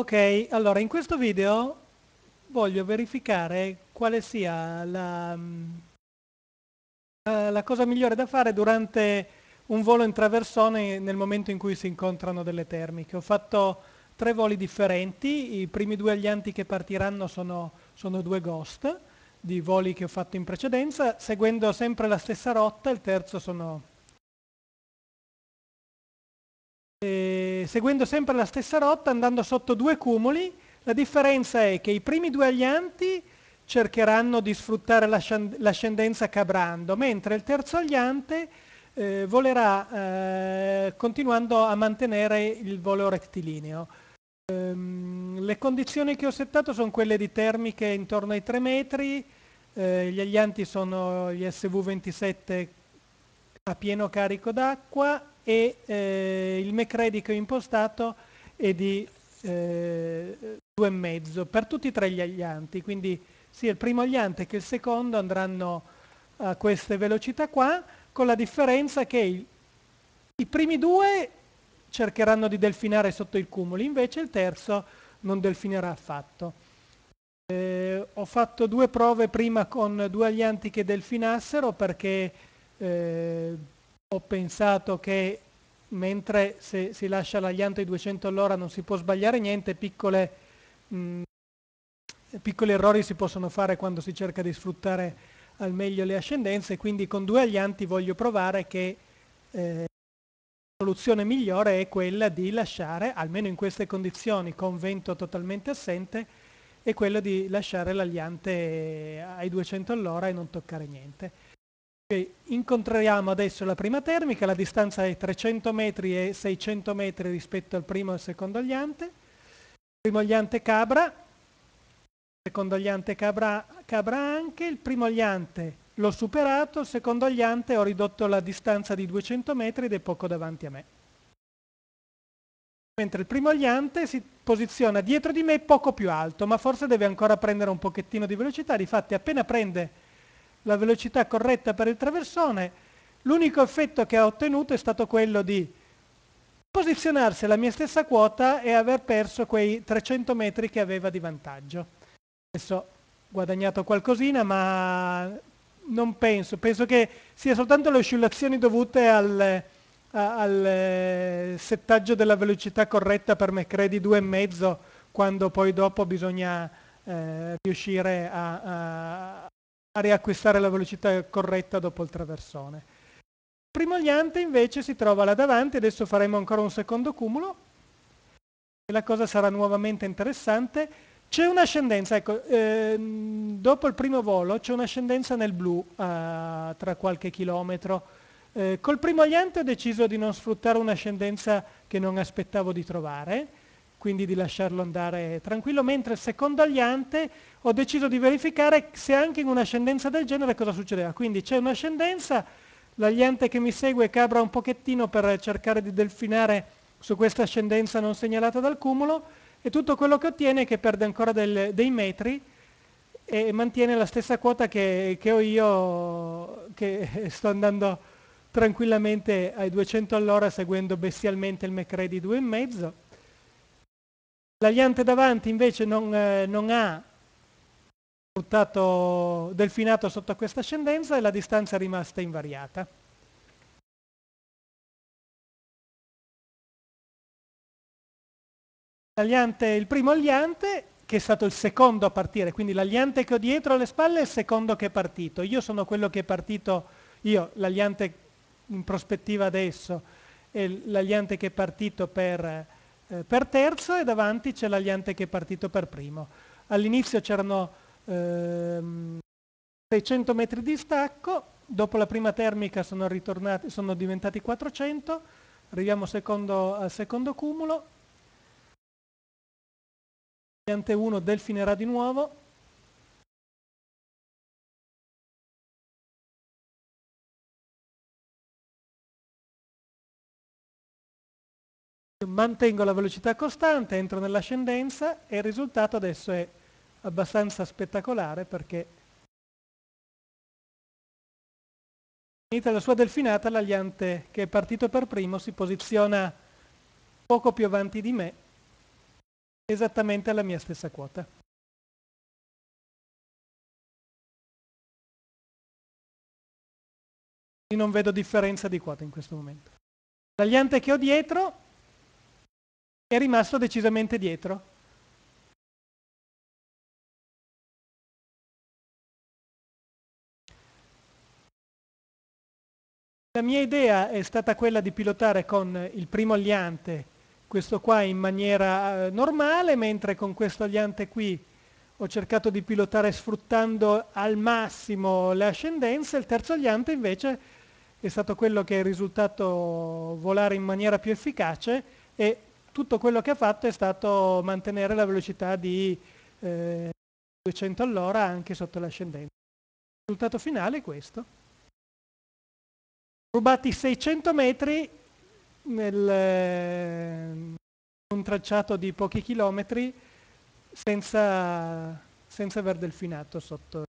Ok, allora in questo video voglio verificare quale sia la, mm, eh, la, cosa migliore da fare durante un volo in traversone nel momento in cui si incontrano delle termiche. Ho fatto tre voli differenti, i primi due aglianti che partiranno sono, sono due ghost di voli che ho fatto in precedenza, seguendo sempre la stessa rotta, il terzo sono seguendo sempre la stessa rotta, andando sotto due cumuli. La differenza è che i primi due aglianti cercheranno di sfruttare l'ascendenza cabrando, mentre il terzo agliante eh, volerà eh, continuando a mantenere il volo rettilineo. Ehm, le condizioni che ho settato sono quelle di termiche intorno ai 3 metri, eh, gli aglianti sono gli SV27 a pieno carico d'acqua e eh, il MacReady che ho impostato è di eh, 2,5 per tutti e tre gli aglianti, quindi sia il primo agliante che il secondo andranno a queste velocità qua, con la differenza che i, i primi due cercheranno di delfinare sotto il cumulo, invece il terzo non delfinerà affatto. Eh, ho fatto due prove prima con due aglianti che delfinassero perché eh, ho pensato che mentre se si lascia l'alianto ai 200 all'ora non si può sbagliare niente, piccole, mh, mm, piccoli errori si possono fare quando si cerca di sfruttare al meglio le ascendenze, quindi con due aglianti voglio provare che eh, la soluzione migliore è quella di lasciare, almeno in queste condizioni, con vento totalmente assente, è quella di lasciare l'agliante ai 200 all'ora e non toccare niente. Okay, adesso la prima termica, la distanza è 300 metri e 600 metri rispetto al primo e al secondo oliante. Il primo oliante Cabra, il secondo oliante Cabra, Cabra anche, il primo oliante l'ho superato, il secondo oliante ho ridotto la distanza di 200 metri ed è poco davanti a me. Mentre il primo oliante si posiziona dietro di me poco più alto, ma forse deve ancora prendere un pochettino di velocità, difatti appena prende la velocità corretta per il traversone, l'unico effetto che ha ottenuto è stato quello di posizionarsi alla mia stessa quota e aver perso quei 300 metri che aveva di vantaggio. Adesso guadagnato qualcosina, ma non penso, penso che sia soltanto le oscillazioni dovute al, al eh, settaggio della velocità corretta per me, credi due e mezzo, quando poi dopo bisogna eh, riuscire a, a riacquistare la velocità corretta dopo il traversone. Il Primogliante invece si trova là davanti, adesso faremo ancora un secondo cumulo e la cosa sarà nuovamente interessante. C'è un'ascendenza, ecco, eh, dopo il primo volo c'è un'ascendenza nel blu a, tra qualche chilometro. Eh, col primogliante ho deciso di non sfruttare un'ascendenza che non aspettavo di trovare quindi di lasciarlo andare tranquillo, mentre secondo Agliante ho deciso di verificare se anche in un'ascendenza del genere cosa succedeva. Quindi c'è un'ascendenza, l'Agliante che mi segue cabra un pochettino per cercare di delfinare su questa ascendenza non segnalata dal cumulo e tutto quello che ottiene è che perde ancora del, dei metri e mantiene la stessa quota che, che ho io che sto andando tranquillamente ai 200 all'ora seguendo bestialmente il McRae di 2,5 L'aliante davanti invece non, eh, non ha sfruttato delfinato sotto questa ascendenza e la distanza è rimasta invariata. il primo aliante, che è stato il secondo a partire, quindi l'aliante che ho dietro alle spalle è il secondo che è partito. Io sono quello che è partito, io, l'aliante in prospettiva adesso, è l'aliante che è partito per eh, per terzo e davanti c'è l'Aliante che è partito per primo. All'inizio c'erano ehm, 600 metri di stacco, dopo la prima termica sono, sono diventati 400, arriviamo secondo, al secondo cumulo, l'Aliante 1 delfinerà di nuovo, Mantengo la velocità costante, entro nell'ascendenza e il risultato adesso è abbastanza spettacolare perché finita la sua delfinata l'aliante che è partito per primo si posiziona poco più avanti di me esattamente alla mia stessa quota. Non vedo differenza di quota in questo momento. L'aliante che ho dietro è rimasto decisamente dietro. La mia idea è stata quella di pilotare con il primo aliante, questo qua in maniera eh, normale, mentre con questo aliante qui ho cercato di pilotare sfruttando al massimo le ascendenze, il terzo aliante invece è stato quello che è risultato volare in maniera più efficace e tutto quello che ha fatto è stato mantenere la velocità di eh, 200 all'ora anche sotto l'ascendente. Il risultato finale è questo. Rubati 600 metri nel, eh, un tracciato di pochi chilometri senza, senza aver delfinato sotto